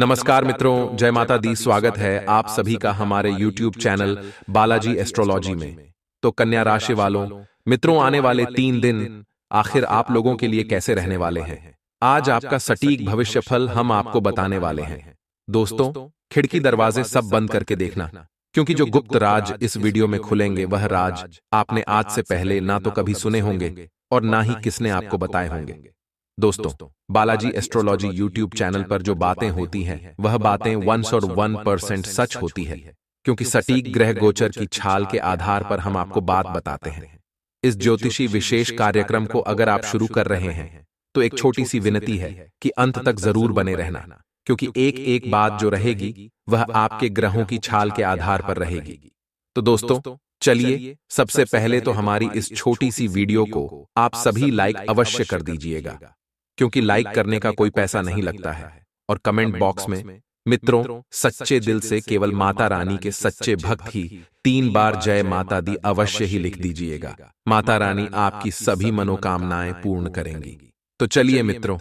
नमस्कार मित्रों जय माता दी स्वागत है आप सभी का हमारे YouTube चैनल बालाजी एस्ट्रोलॉजी में तो, तो कन्या राशि वालों मित्रों आने वाले तीन दिन आखिर आप लोगों के लिए कैसे रहने वाले हैं आज आपका सटीक भविष्य फल हम आपको बताने वाले हैं दोस्तों खिड़की दरवाजे सब बंद करके देखना क्योंकि जो गुप्त राज इस वीडियो में खुलेंगे वह राज आपने आज से पहले ना तो कभी सुने होंगे और ना ही किसने आपको बताए होंगे दोस्तों बालाजी एस्ट्रोलॉजी यूट्यूब चैनल पर जो बातें होती हैं वह बातें वन और वन परसेंट सच होती है क्योंकि सटीक ग्रह गोचर की छाल के आधार पर हम आपको बात बताते हैं इस ज्योतिषी विशेष कार्यक्रम को अगर आप शुरू कर रहे हैं तो एक तो छोटी सी विनती है कि अंत तक जरूर बने रहना क्योंकि एक एक बात जो रहेगी वह आपके ग्रहों की छाल के आधार पर रहेगी तो दोस्तों चलिए सबसे पहले तो हमारी इस छोटी सी वीडियो को आप सभी लाइक अवश्य कर दीजिएगा क्योंकि लाइक करने का कोई पैसा नहीं लगता है और कमेंट बॉक्स में मित्रों सच्चे दिल से केवल माता रानी के सच्चे भक्त ही तीन बार जय माता दी अवश्य ही लिख दीजिएगा माता रानी आपकी सभी मनोकामनाएं पूर्ण करेंगी तो, तो चलिए मित्रों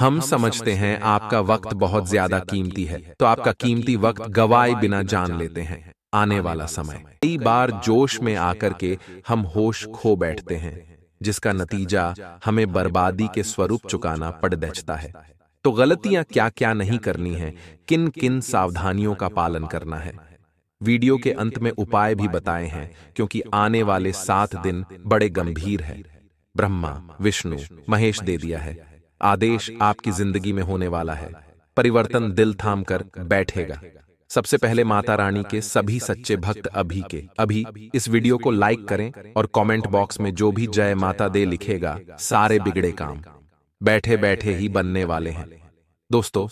हम समझते हैं आपका वक्त बहुत ज्यादा कीमती है तो, तो आपका कीमती वक्त गवाए बिना जान लेते हैं आने वाला समय कई बार जोश में आकर के हम होश खो बैठते हैं जिसका नतीजा हमें बर्बादी के स्वरूप चुकाना पड़ बैठता है तो, तो गलतियां क्या क्या नहीं करनी है किन किन सावधानियों का पालन करना है वीडियो के अंत में उपाय भी बताए हैं क्योंकि आने वाले सात दिन बड़े गंभीर हैं ब्रह्मा विष्णु महेश दे दिया है आदेश आपकी जिंदगी में होने वाला है परिवर्तन दिल थाम कर बैठेगा सबसे पहले माता रानी के सभी सच्चे भक्त अभी के अभी इस वीडियो को लाइक करें और कमेंट बॉक्स में जो भी जय माता दे लिखेगा सारे बिगड़े काम बैठे बैठे ही बनने वाले हैं दोस्तों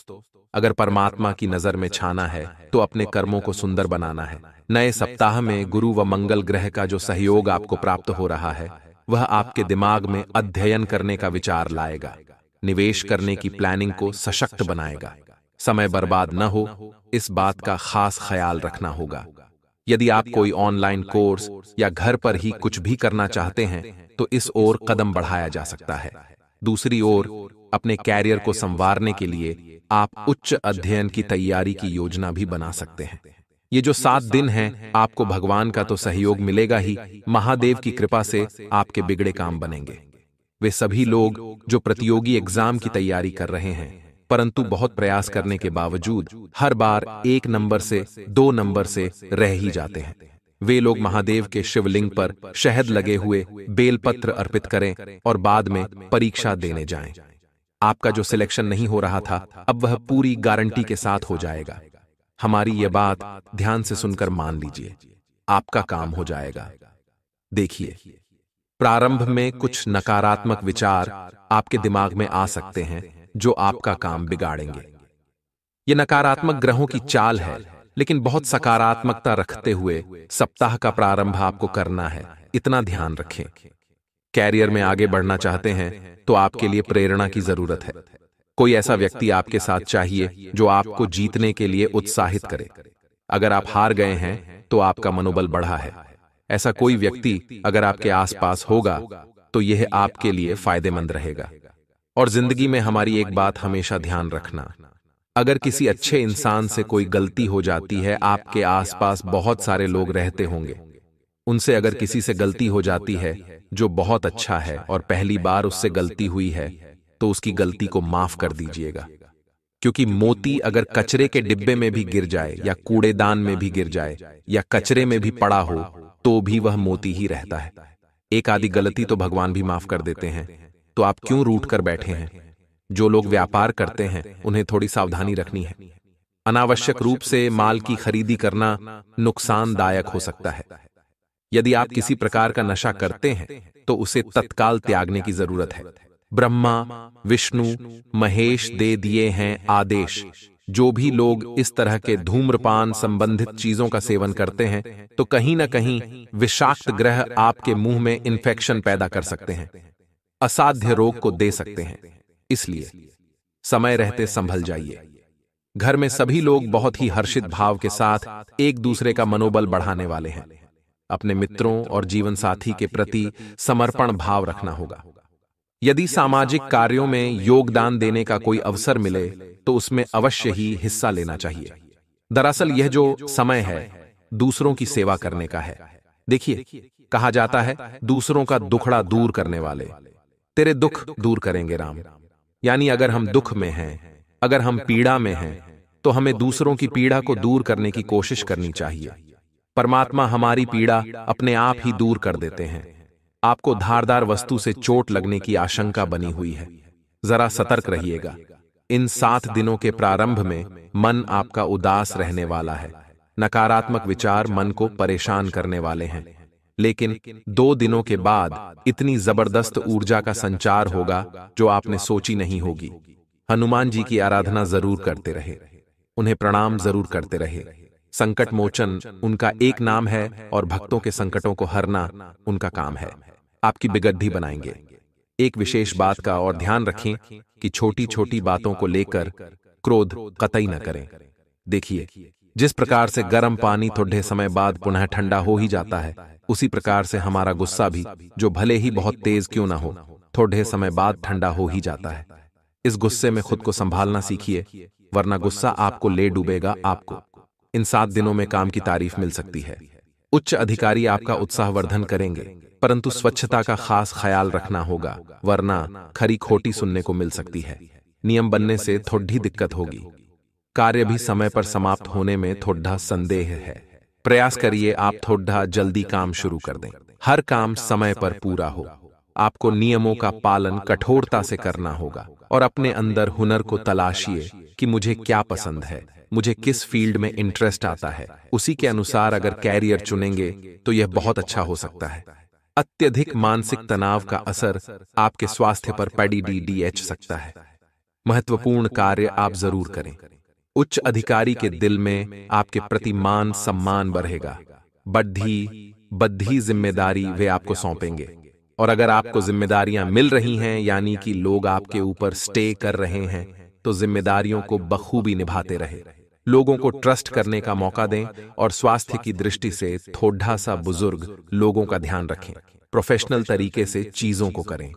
अगर परमात्मा की नजर में छाना है तो अपने कर्मों को सुंदर बनाना है नए सप्ताह में गुरु व मंगल ग्रह का जो सहयोग आपको प्राप्त हो रहा है वह आपके दिमाग में अध्ययन करने का विचार लाएगा निवेश करने की प्लानिंग को सशक्त बनाएगा समय बर्बाद न हो इस बात का खास ख्याल रखना होगा यदि आप कोई ऑनलाइन कोर्स या घर पर ही कुछ भी करना चाहते हैं तो इस ओर कदम बढ़ाया जा सकता है दूसरी ओर अपने कैरियर को संवारने के लिए आप उच्च अध्ययन की तैयारी की योजना भी बना सकते हैं ये जो सात दिन हैं, आपको भगवान का तो सहयोग मिलेगा ही महादेव की कृपा से आपके बिगड़े काम बनेंगे वे सभी लोग जो प्रतियोगी एग्जाम की तैयारी कर रहे हैं परंतु बहुत प्रयास करने के बावजूद हर बार एक नंबर से दो नंबर से रह ही जाते हैं वे लोग महादेव के शिवलिंग पर शहद लगे हुए बेलपत्र अर्पित करें और बाद में परीक्षा देने जाएं। आपका जो सिलेक्शन नहीं हो रहा था अब वह पूरी गारंटी के साथ हो जाएगा हमारी यह बात ध्यान से सुनकर मान लीजिए आपका काम हो जाएगा देखिए प्रारंभ में कुछ नकारात्मक विचार आपके दिमाग में आ सकते हैं जो आपका काम बिगाड़ेंगे ये नकारात्मक ग्रहों की चाल है लेकिन बहुत सकारात्मकता रखते हुए सप्ताह का प्रारंभ आपको करना है इतना ध्यान रखें कैरियर में आगे बढ़ना चाहते हैं तो आपके लिए प्रेरणा की जरूरत है कोई ऐसा व्यक्ति आपके साथ चाहिए जो आपको जीतने के लिए उत्साहित करे अगर आप हार गए हैं तो आपका मनोबल बढ़ा है ऐसा कोई व्यक्ति अगर आपके आसपास होगा तो यह आपके लिए फायदेमंद रहेगा और जिंदगी में हमारी एक बात हमेशा ध्यान रखना अगर किसी अच्छे इंसान से कोई गलती हो जाती है आपके आसपास बहुत सारे लोग रहते होंगे उनसे अगर किसी से गलती हो जाती है जो बहुत अच्छा है और पहली बार उससे गलती हुई है तो उसकी गलती को माफ कर दीजिएगा क्योंकि मोती अगर कचरे के डिब्बे में भी गिर जाए या कूड़ेदान में भी गिर जाए या कचरे में भी पड़ा हो तो भी वह मोती ही रहता है एक आदि गलती तो भगवान भी माफ कर देते हैं तो आप क्यों रूट कर बैठे हैं जो लोग व्यापार करते हैं उन्हें थोड़ी सावधानी रखनी है अनावश्यक रूप से माल की खरीदी करना नुकसानदायक हो सकता है यदि आप किसी प्रकार का नशा करते हैं तो उसे तत्काल त्यागने की जरूरत है ब्रह्मा विष्णु महेश दे दिए हैं आदेश जो भी लोग इस तरह के धूम्रपान संबंधित चीजों का सेवन करते हैं तो कहीं ना कहीं विषाक्त ग्रह आपके मुंह में इन्फेक्शन पैदा कर सकते हैं असाध्य रोग को दे सकते हैं इसलिए समय रहते संभल जाइए घर में सभी लोग बहुत ही हर्षित भाव के साथ एक दूसरे का मनोबल बढ़ाने वाले हैं अपने मित्रों और जीवन साथी के प्रति समर्पण भाव रखना होगा यदि सामाजिक कार्यों में योगदान देने का कोई अवसर मिले तो, तो उसमें अवश्य ही हिस्सा लेना चाहिए दरअसल यह जो समय है दूसरों की सेवा करने का है देखिए कहा जाता है दूसरों का दुखड़ा दूर करने वाले तेरे दुख दूर करेंगे राम यानी अगर हम दुख में हैं अगर हम पीड़ा में हैं तो हमें दूसरों की पीड़ा को दूर करने की कोशिश करनी चाहिए परमात्मा हमारी पीड़ा अपने आप ही दूर कर देते हैं आपको धारदार वस्तु से चोट लगने की आशंका बनी हुई है जरा सतर्क रहिएगा इन सात दिनों के प्रारंभ में मन आपका उदास रहने वाला है नकारात्मक विचार मन को परेशान करने वाले हैं लेकिन दो दिनों के बाद इतनी जबरदस्त ऊर्जा का संचार होगा जो आपने सोची नहीं होगी हनुमान जी की आराधना जरूर करते रहे उन्हें प्रणाम जरूर करते रहे संकट मोचन उनका एक नाम है और भक्तों के संकटों को हरना उनका काम है आपकी बिगड्ढी बनाएंगे एक विशेष बात का और ध्यान रखें कि छोटी छोटी बातों को लेकर क्रोध कतई न करें देखिए जिस प्रकार से गर्म पानी थोड़े समय बाद पुनः ठंडा हो ही जाता है उसी प्रकार से हमारा गुस्सा भी जो भले ही बहुत तेज क्यों ना हो थोड़े समय बाद ठंडा हो ही जाता है इस गुस्से में खुद को संभालना सीखिए वरना गुस्सा आपको ले डूबेगा आपको इन सात दिनों में काम की तारीफ मिल सकती है उच्च अधिकारी आपका उत्साहवर्धन करेंगे परंतु स्वच्छता का खास ख्याल रखना होगा वरना खरी खोटी सुनने को मिल सकती है नियम बनने से थोड़ी दिक्कत होगी कार्य भी समय पर समाप्त होने में थोड़ा संदेह है प्रयास करिए आप थोड़ा जल्दी काम शुरू कर दें हर काम समय पर पूरा हो आपको नियमों का पालन कठोरता से करना होगा और अपने अंदर हुनर को तलाशिए कि मुझे क्या पसंद है मुझे किस फील्ड में इंटरेस्ट आता है उसी के अनुसार अगर कैरियर चुनेंगे तो यह तो बहुत अच्छा, अच्छा हो सकता है अत्यधिक मानसिक तनाव का असर आपके स्वास्थ्य पर पैडी डी डी एच सकता है महत्वपूर्ण कार्य आप जरूर करें उच्च अधिकारी के दिल में आपके प्रति मान सम्मान बढ़ेगा बद्धी बद्धी जिम्मेदारी वे आपको सौंपेंगे और अगर आपको जिम्मेदारियां मिल रही हैं यानी कि लोग आपके ऊपर स्टे कर रहे हैं तो जिम्मेदारियों को बखूबी निभाते रहे लोगों को ट्रस्ट करने का मौका दें और स्वास्थ्य की दृष्टि से थोड़ा सा बुजुर्ग लोगों का ध्यान रखें प्रोफेशनल तरीके से चीजों को करें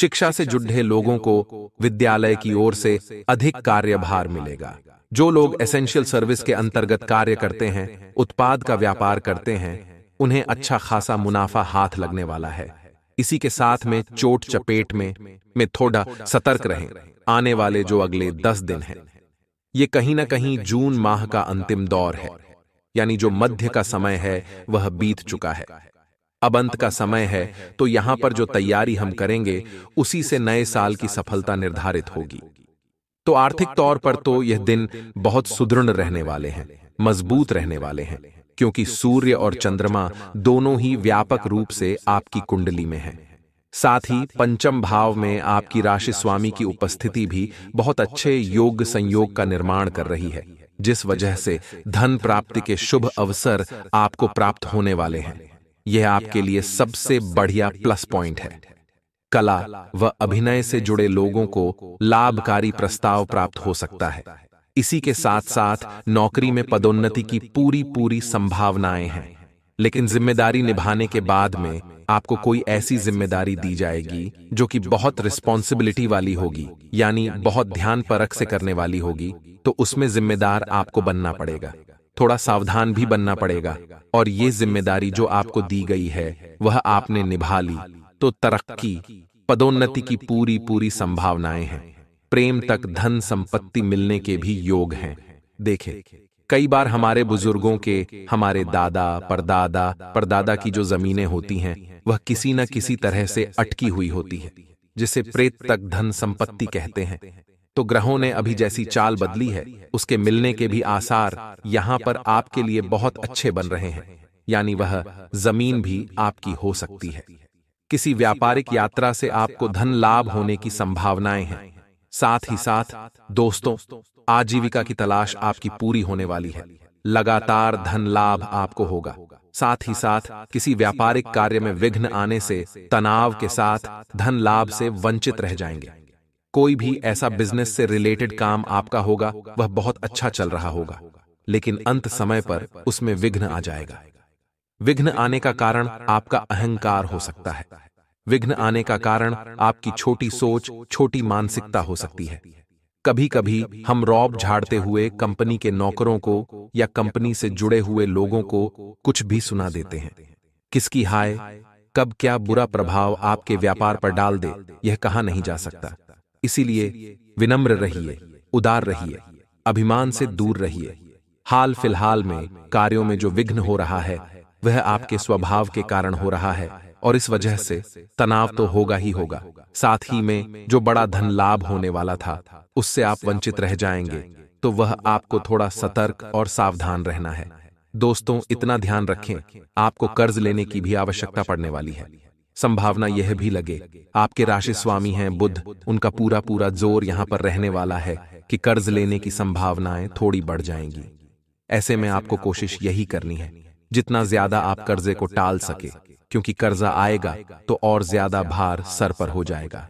शिक्षा से जुड़े लोगों को विद्यालय की ओर से अधिक कार्यभार मिलेगा जो लोग एसेंशियल सर्विस के अंतर्गत कार्य करते हैं उत्पाद का व्यापार करते हैं उन्हें अच्छा खासा मुनाफा हाथ लगने वाला है इसी के साथ में चोट चपेट में में थोड़ा सतर्क रहें आने वाले जो अगले दस दिन हैं ये कहीं ना कहीं जून माह का अंतिम दौर है यानी जो मध्य का समय है वह बीत चुका है अब अंत का समय है तो यहां पर जो तैयारी हम करेंगे उसी से नए साल की सफलता निर्धारित होगी तो आर्थिक तौर पर तो यह दिन बहुत सुदृढ़ रहने वाले हैं मजबूत रहने वाले हैं क्योंकि सूर्य और चंद्रमा दोनों ही व्यापक रूप से आपकी कुंडली में हैं। साथ ही पंचम भाव में आपकी राशि स्वामी की उपस्थिति भी बहुत अच्छे योग संयोग का निर्माण कर रही है जिस वजह से धन प्राप्ति के शुभ अवसर आपको प्राप्त होने वाले हैं यह आपके लिए सबसे बढ़िया प्लस पॉइंट है कला व अभिनय से जुड़े लोगों को लाभकारी प्रस्ताव प्राप्त हो सकता है इसी के साथ साथ नौकरी में पदोन्नति की पूरी पूरी संभावनाएं हैं लेकिन जिम्मेदारी निभाने के बाद में आपको कोई ऐसी जिम्मेदारी दी जाएगी जो कि बहुत रिस्पॉन्सिबिलिटी वाली होगी यानी बहुत ध्यान परख से करने वाली होगी तो उसमें जिम्मेदार आपको बनना पड़ेगा थोड़ा सावधान भी बनना पड़ेगा और ये जिम्मेदारी जो आपको दी गई है वह आपने निभा ली तो तरक्की पदोन्नति की पूरी पूरी संभावनाएं हैं प्रेम तक धन संपत्ति मिलने के भी योग हैं देखें कई बार हमारे बुजुर्गों के हमारे दादा परदादा परदादा की जो जमीनें होती हैं वह किसी न किसी तरह से अटकी हुई होती है जिसे प्रेत तक धन संपत्ति कहते हैं तो ग्रहों ने अभी जैसी चाल बदली है उसके मिलने के भी आसार यहाँ पर आपके लिए बहुत अच्छे बन रहे हैं यानी वह जमीन भी आपकी हो सकती है किसी व्यापारिक यात्रा से आपको धन लाभ होने की संभावनाएं हैं साथ ही साथ दोस्तों आजीविका की तलाश आपकी पूरी होने वाली है लगातार धन लाभ आपको होगा साथ ही साथ किसी व्यापारिक कार्य में विघ्न आने से तनाव के साथ धन लाभ से वंचित रह जाएंगे कोई भी ऐसा बिजनेस से रिलेटेड काम आपका होगा वह बहुत अच्छा चल रहा होगा लेकिन अंत समय पर उसमें विघ्न आ जाएगा विघ्न आने का कारण आपका अहंकार हो सकता है विघ्न आने का कारण आपकी छोटी सोच छोटी मानसिकता हो सकती है कभी कभी हम रौब झाड़ते हुए कंपनी के नौकरों को या कंपनी से जुड़े हुए लोगों को कुछ भी सुना देते हैं किसकी हाय कब क्या बुरा प्रभाव आपके व्यापार पर डाल दे यह कहा नहीं जा सकता इसीलिए विनम्र रहिए उदार रहिए अभिमान से दूर रहिए हाल फिलहाल में कार्यों में जो विघ्न हो रहा है वह आपके स्वभाव के कारण हो रहा है और इस वजह से तनाव तो होगा ही होगा साथ ही में जो बड़ा धन लाभ होने वाला था उससे आप वंचित रह जाएंगे तो वह आपको थोड़ा सतर्क और सावधान रहना है दोस्तों इतना ध्यान रखें आपको कर्ज लेने की भी आवश्यकता पड़ने वाली है संभावना यह भी लगे आपके राशि स्वामी हैं बुद्ध उनका पूरा पूरा जोर यहाँ पर रहने वाला है कि कर्ज लेने की संभावनाएं थोड़ी बढ़ जाएंगी ऐसे में आपको कोशिश यही करनी है जितना ज्यादा आप कर्जे को टाल सके क्योंकि कर्जा आएगा तो और ज्यादा भार सर पर हो जाएगा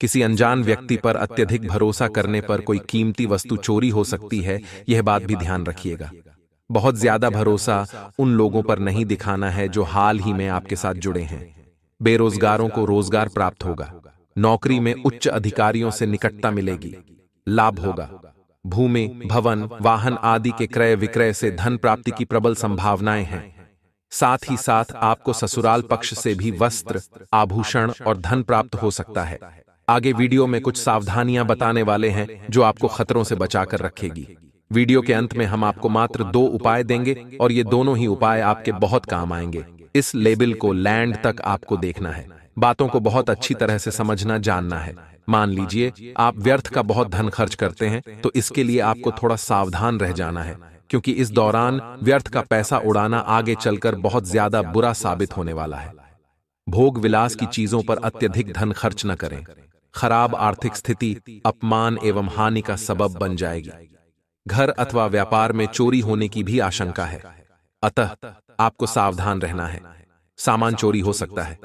किसी अनजान व्यक्ति पर अत्यधिक भरोसा करने पर कोई कीमती वस्तु चोरी हो सकती है यह बात भी ध्यान रखिएगा बहुत ज्यादा भरोसा उन लोगों पर नहीं दिखाना है जो हाल ही में आपके साथ जुड़े हैं बेरोजगारों को रोजगार प्राप्त होगा नौकरी में उच्च अधिकारियों से निकटता मिलेगी लाभ होगा भूमि भवन वाहन आदि के क्रय विक्रय से धन प्राप्ति की प्रबल संभावनाएं हैं साथ ही साथ आपको ससुराल पक्ष से भी वस्त्र आभूषण और धन प्राप्त हो सकता है आगे वीडियो में कुछ सावधानियां बताने वाले हैं जो आपको खतरों से बचाकर रखेगी वीडियो के अंत में हम आपको मात्र दो उपाय देंगे और ये दोनों ही उपाय आपके बहुत काम आएंगे इस लेबल को लैंड तक आपको देखना है बातों को बहुत अच्छी तरह से समझना जानना है मान लीजिए आप व्यर्थ का बहुत धन खर्च करते हैं तो इसके तो लिए आपको थोड़ा सावधान रह जाना है क्योंकि इस दौरान व्यर्थ का पैसा उड़ाना आगे चलकर बहुत ज्यादा बुरा साबित होने वाला है भोग विलास की चीजों पर अत्यधिक धन खर्च न करें खराब आर्थिक स्थिति अपमान एवं हानि का सबब बन जाएगी घर अथवा व्यापार में चोरी होने की भी आशंका है अतः आपको सावधान रहना है सामान चोरी हो सकता है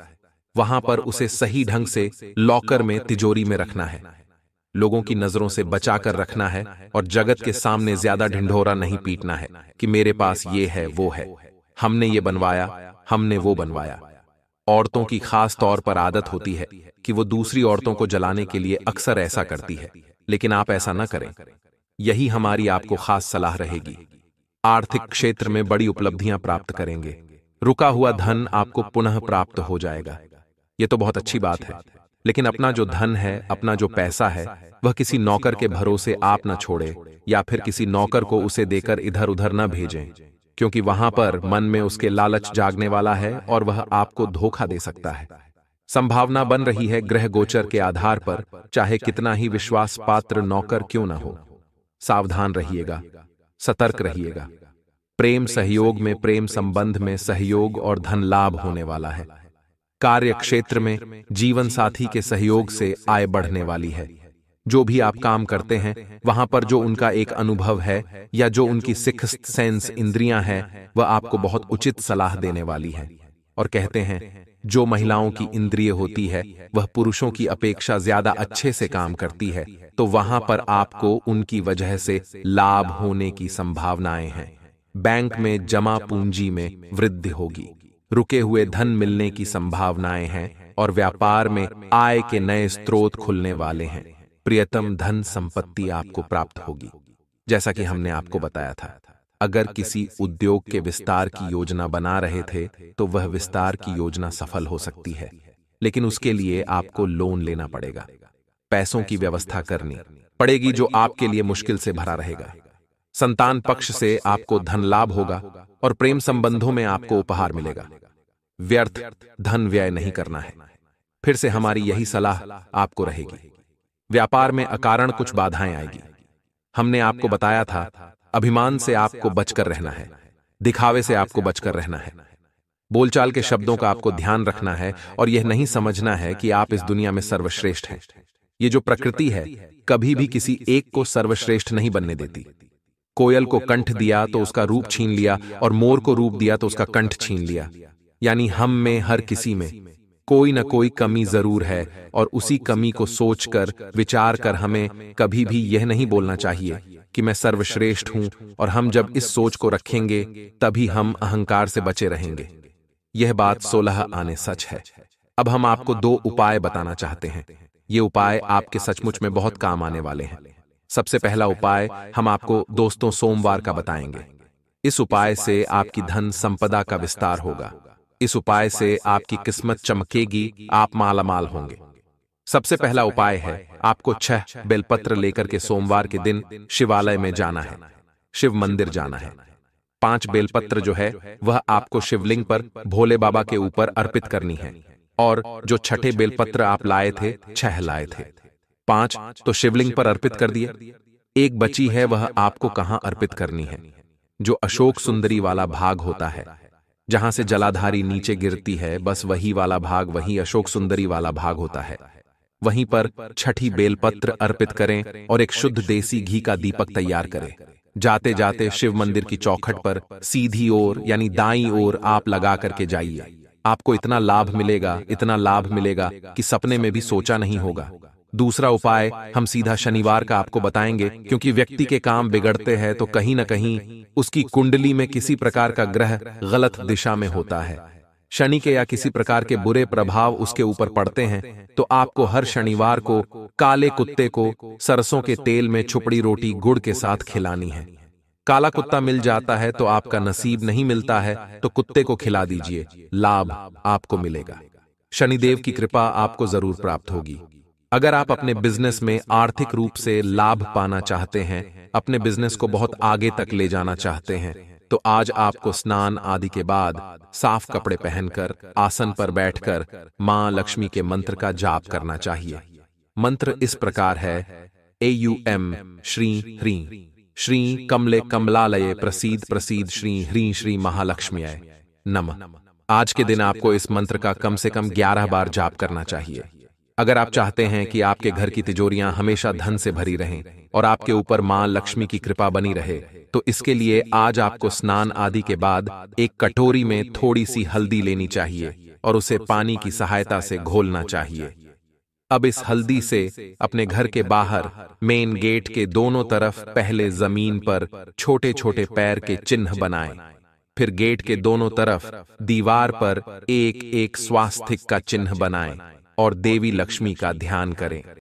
वहां पर उसे सही ढंग से लॉकर में तिजोरी में रखना है लोगों की नजरों से बचाकर रखना है और जगत के सामने ज्यादा ढिंढोरा नहीं पीटना है कि मेरे पास ये है वो है हमने ये बनवाया हमने वो बनवाया औरतों की खास तौर पर आदत होती है कि वो दूसरी औरतों को जलाने के लिए अक्सर ऐसा करती है लेकिन आप ऐसा न करें यही हमारी आपको खास सलाह रहेगी आर्थिक क्षेत्र में बड़ी उपलब्धियां प्राप्त करेंगे रुका हुआ धन आपको पुनः प्राप्त हो जाएगा ये तो बहुत अच्छी बात है लेकिन अपना जो धन है अपना जो पैसा है वह किसी नौकर के भरोसे आप न छोड़े या फिर किसी नौकर को उसे देकर इधर उधर न भेजें क्योंकि वहां पर मन में उसके लालच जागने वाला है और वह आपको धोखा दे सकता है संभावना बन रही है ग्रह गोचर के आधार पर चाहे कितना ही विश्वास पात्र नौकर क्यों ना हो सावधान रहिएगा सतर्क रहिएगा प्रेम सहयोग में प्रेम संबंध में सहयोग और धन लाभ होने वाला है कार्य क्षेत्र में जीवन साथी के सहयोग से आय बढ़ने वाली है जो भी आप काम करते हैं वहां पर जो उनका एक अनुभव है या जो उनकी सिख सेंस इंद्रियां हैं वह आपको बहुत उचित सलाह देने वाली है और कहते हैं जो महिलाओं की इंद्रिय होती है वह पुरुषों की अपेक्षा ज्यादा अच्छे से काम करती है तो वहां पर आपको उनकी वजह से लाभ होने की संभावनाएं हैं बैंक में जमा पूंजी में वृद्धि होगी रुके हुए धन मिलने की संभावनाएं हैं और व्यापार में आय के नए स्रोत खुलने वाले हैं प्रियतम धन संपत्ति आपको प्राप्त होगी जैसा कि हमने आपको बताया था अगर किसी उद्योग के विस्तार की योजना बना रहे थे तो वह विस्तार की योजना सफल हो सकती है लेकिन उसके लिए आपको लोन लेना पड़ेगा पैसों की व्यवस्था करनी पड़ेगी जो आपके लिए मुश्किल से भरा रहेगा संतान पक्ष से आपको धन लाभ होगा और प्रेम संबंधों में आपको उपहार मिलेगा व्यर्थ धन व्यय नहीं करना है फिर से हमारी यही सलाह आपको रहेगी व्यापार में अकारण कुछ बाधाएं आएगी हमने आपको बताया था अभिमान से आपको बचकर रहना है दिखावे से आपको बचकर रहना है बोलचाल के शब्दों का आपको ध्यान रखना है और यह नहीं समझना है कि आप इस दुनिया में सर्वश्रेष्ठ हैं ये जो प्रकृति है कभी भी किसी एक को सर्वश्रेष्ठ नहीं बनने देती कोयल को कंठ दिया तो उसका रूप छीन लिया और मोर को रूप दिया तो उसका कंठ छीन लिया यानी हम में हर किसी में कोई न कोई कमी जरूर है और उसी कमी को सोचकर विचार कर हमें कभी भी यह नहीं बोलना चाहिए कि मैं सर्वश्रेष्ठ हूं और हम जब इस सोच को रखेंगे तभी हम अहंकार से बचे रहेंगे यह बात सोलह आने सच है अब हम आपको दो उपाय बताना चाहते हैं ये उपाय आपके सचमुच में बहुत काम आने वाले हैं सबसे पहला उपाय हम आपको दोस्तों सोमवार का बताएंगे इस उपाय से आपकी धन संपदा का विस्तार होगा इस उपाय से आपकी किस्मत चमकेगी आप मालामाल होंगे सबसे पहला उपाय है आपको छह बेलपत्र लेकर के सोमवार के दिन शिवालय में जाना है शिव मंदिर जाना है पांच बेलपत्र जो है वह आपको शिवलिंग पर भोले बाबा के ऊपर अर्पित करनी है और जो छठे बेलपत्र आप लाए थे छह लाए थे पांच तो शिवलिंग पर अर्पित कर दिए एक बची है वह आपको कहाँ अर्पित करनी है जो अशोक सुंदरी वाला भाग होता है जहां से जलाधारी नीचे गिरती है बस वही वाला भाग वही अशोक सुंदरी वाला भाग होता है वहीं पर छठी बेलपत्र अर्पित करें और एक शुद्ध देसी घी का दीपक तैयार करें जाते जाते शिव मंदिर की चौखट पर सीधी ओर यानी दाई ओर आप लगा करके जाइए आपको इतना लाभ मिलेगा इतना लाभ मिलेगा कि सपने में भी सोचा नहीं होगा दूसरा उपाय हम सीधा शनिवार का आपको बताएंगे क्योंकि व्यक्ति के काम बिगड़ते हैं तो कहीं ना कहीं उसकी कुंडली में किसी प्रकार का ग्रह गलत दिशा में होता है शनि के या किसी प्रकार के बुरे प्रभाव उसके ऊपर पड़ते हैं तो आपको हर शनिवार को काले कुत्ते को सरसों के तेल में छुपड़ी रोटी गुड़ के साथ खिलानी है काला कुत्ता मिल जाता है तो आपका नसीब नहीं मिलता है तो कुत्ते को खिला दीजिए लाभ आपको मिलेगा शनिदेव की कृपा आपको जरूर प्राप्त होगी अगर आप अपने बिजनेस में आर्थिक रूप से लाभ पाना चाहते हैं अपने बिजनेस को बहुत आगे तक ले जाना चाहते हैं तो आज आपको स्नान आदि के बाद साफ कपड़े पहनकर आसन पर बैठकर मां लक्ष्मी के मंत्र का जाप करना चाहिए मंत्र इस प्रकार है ए यू एम श्री ह्री श्री कमले कमलालय प्रसिद्ध प्रसिद श्री ह्री श्री महालक्ष्मी नम आज के दिन आपको इस मंत्र का कम से कम ग्यारह बार जाप करना चाहिए अगर आप चाहते हैं कि आपके घर की तिजोरियां हमेशा धन से भरी रहें और आपके ऊपर मां लक्ष्मी की कृपा बनी रहे तो, तो इसके लिए आज आपको स्नान आदि के बाद एक कटोरी में थोड़ी सी हल्दी लेनी चाहिए और उसे पानी की सहायता से घोलना चाहिए अब इस हल्दी से अपने घर के बाहर मेन गेट के दोनों तरफ पहले जमीन पर छोटे छोटे पैर के चिन्ह बनाए फिर गेट के दोनों तरफ दीवार पर एक एक स्वास्थ्य का चिन्ह बनाएं। और देवी लक्ष्मी का ध्यान करें